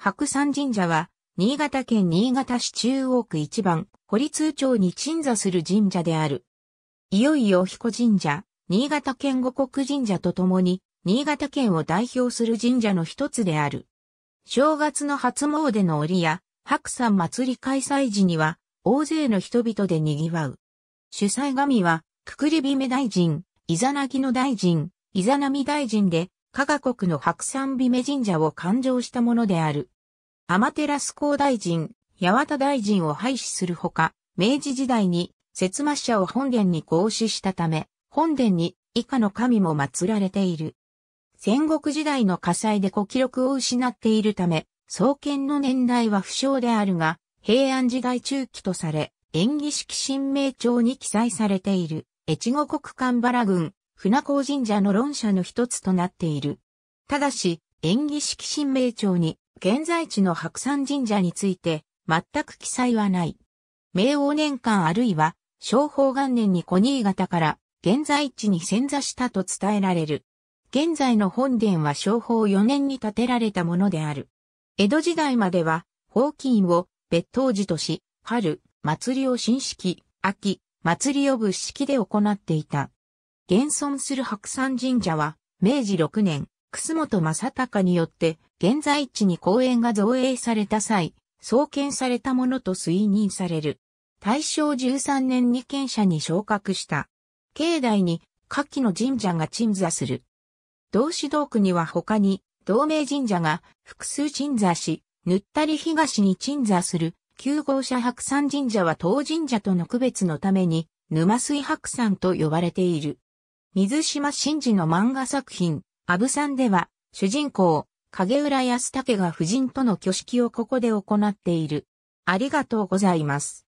白山神社は、新潟県新潟市中央区一番、堀通町に鎮座する神社である。いよいよ彦神社、新潟県五国神社とともに、新潟県を代表する神社の一つである。正月の初詣の折や、白山祭り開催時には、大勢の人々で賑わう。主催神は、くくりびめ大臣、イザナギの大臣、イザナミ大臣で、加賀国の白山美女神社を勘定したものである。天照皇大臣、八幡大臣を廃止するほか、明治時代に、節末社を本殿に合祀したため、本殿に以下の神も祀られている。戦国時代の火災で古記録を失っているため、創建の年代は不詳であるが、平安時代中期とされ、演技式神明朝に記載されている、越後国間原郡、船港神社の論者の一つとなっている。ただし、演技式神明帳に、現在地の白山神社について、全く記載はない。明王年間あるいは、昭法元年に小新潟から、現在地に潜座したと伝えられる。現在の本殿は昭法4年に建てられたものである。江戸時代までは、法金を別当時とし、春、祭りを新式、秋、祭りを仏式で行っていた。現存する白山神社は、明治6年、楠本正隆によって、現在地に公園が造営された際、創建されたものと推認される。大正13年に県社に昇格した。境内に、下記の神社が鎮座する。同志道区には他に、同盟神社が複数鎮座し、ぬったり東に鎮座する、旧号車白山神社は当神社との区別のために、沼水白山と呼ばれている。水島真嗣の漫画作品、アブさんでは、主人公、影浦康武が夫人との挙式をここで行っている。ありがとうございます。